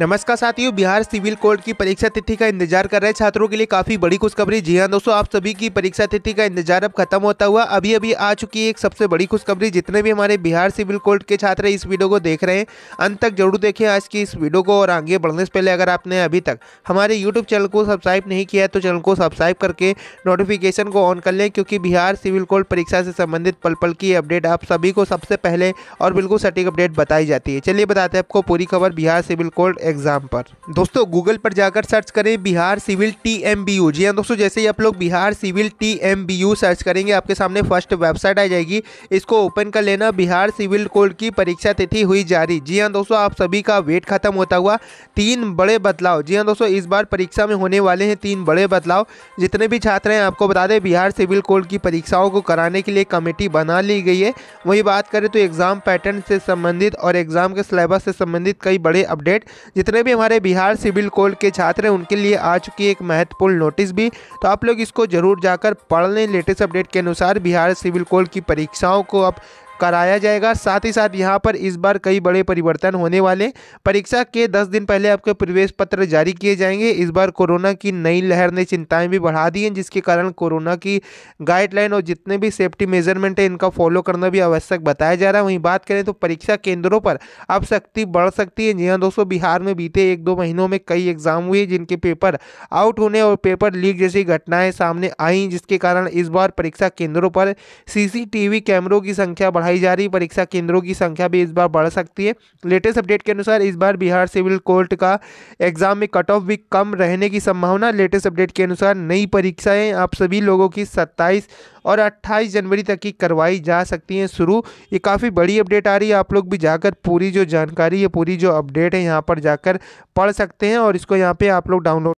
नमस्कार साथियों Bihar civil court की परीक्षा तिथि का इंतजार कर रहे छात्रों के लिए काफी बड़ी खुशखबरी जी हाँ दोस्तों आप सभी की परीक्षा तिथि का इंतजार अब खत्म होता हुआ अभी अभी आ चुकी है एक सबसे बड़ी खुशखबरी जितने भी हमारे बिहार सिविल कोर्ट के छात्र इस वीडियो को देख रहे हैं अंत तक जरूर देखें आज की इस वीडियो को और आगे बढ़ने से पहले अगर आपने अभी तक हमारे यूट्यूब चैनल को सब्सक्राइब नहीं किया है तो चैनल को सब्सक्राइब करके नोटिफिकेशन को ऑन कर लें क्योंकि बिहार सिविल कोर्ट परीक्षा से संबंधित पल पल की अपडेट आप सभी को सबसे पहले और बिल्कुल सटीक अपडेट बताई जाती है चलिए बताते हैं आपको पूरी खबर बिहार सिविल कोर्ट एग्ज़ाम पर दोस्तों गूगल पर जाकर सर्च करें Bihar civil T M B U जी हाँ दोस्तों जैसे ही आप लोग Bihar civil T M B U search करेंगे आपके सामने फर्स्ट वेबसाइट आ जाएगी इसको ओपन कर लेना बिहार सिविल कोड की परीक्षा तिथि हुई जारी जी हाँ दोस्तों आप सभी का वेट खत्म होता हुआ तीन बड़े बदलाव जी हाँ दोस्तों इस बार परीक्षा में होने वाले हैं तीन बड़े बदलाव जितने भी छात्र हैं आपको बता दें बिहार सिविल कोड की परीक्षाओं को कराने के लिए कमेटी बना ली गई है वही बात करें तो एग्ज़ाम पैटर्न से संबंधित और एग्ज़ाम के सिलेबस से संबंधित कई बड़े अपडेट जितने भी हमारे बिहार सिविल कोड के छात्र हैं उनके लिए आ चुकी है एक महत्वपूर्ण नोटिस भी तो आप लोग इसको जरूर जाकर पढ़ लें लेटेस्ट अपडेट के अनुसार बिहार सिविल कोड की परीक्षाओं को अब कराया जाएगा साथ ही साथ यहाँ पर इस बार कई बड़े परिवर्तन होने वाले परीक्षा के दस दिन पहले आपके प्रवेश पत्र जारी किए जाएंगे इस बार कोरोना की नई लहर ने चिंताएं भी बढ़ा दी हैं जिसके कारण कोरोना की गाइडलाइन और जितने भी सेफ्टी मेजरमेंट हैं इनका फॉलो करना भी आवश्यक बताया जा रहा है वहीं बात करें तो परीक्षा केंद्रों पर अब सख्ती बढ़ सकती है जी हाँ दोस्तों बिहार में बीते एक दो महीनों में कई एग्जाम हुए जिनके पेपर आउट होने और पेपर लीक जैसी घटनाएं सामने आई जिसके कारण इस बार परीक्षा केंद्रों पर सीसीटीवी कैमरों की संख्या बढ़ाई बढ़ाई जा रही परीक्षा केंद्रों की संख्या भी इस बार बढ़ सकती है लेटेस्ट अपडेट के अनुसार इस बार बिहार सिविल कोर्ट का एग्जाम में कट ऑफ भी कम रहने की संभावना लेटेस्ट अपडेट के अनुसार नई परीक्षाएं आप सभी लोगों की सत्ताईस और अट्ठाईस जनवरी तक की करवाई जा सकती हैं शुरू ये काफ़ी बड़ी अपडेट आ रही है आप लोग भी जाकर पूरी जो जानकारी है पूरी जो अपडेट है यहाँ पर जाकर पढ़ सकते हैं और इसको यहाँ पर आप लोग डाउनलोड